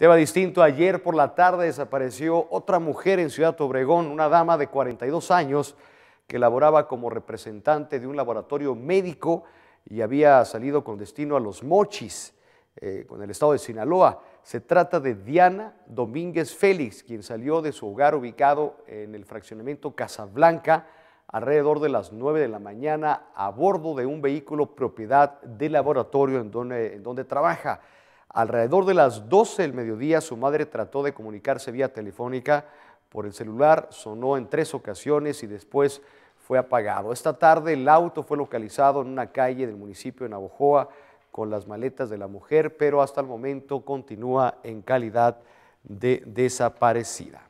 Tema distinto, ayer por la tarde desapareció otra mujer en Ciudad Obregón, una dama de 42 años que laboraba como representante de un laboratorio médico y había salido con destino a los mochis, eh, con el estado de Sinaloa. Se trata de Diana Domínguez Félix, quien salió de su hogar ubicado en el fraccionamiento Casablanca alrededor de las 9 de la mañana a bordo de un vehículo propiedad del laboratorio en donde trabaja. Alrededor de las 12 del mediodía, su madre trató de comunicarse vía telefónica por el celular, sonó en tres ocasiones y después fue apagado. Esta tarde el auto fue localizado en una calle del municipio de Navojoa con las maletas de la mujer, pero hasta el momento continúa en calidad de desaparecida.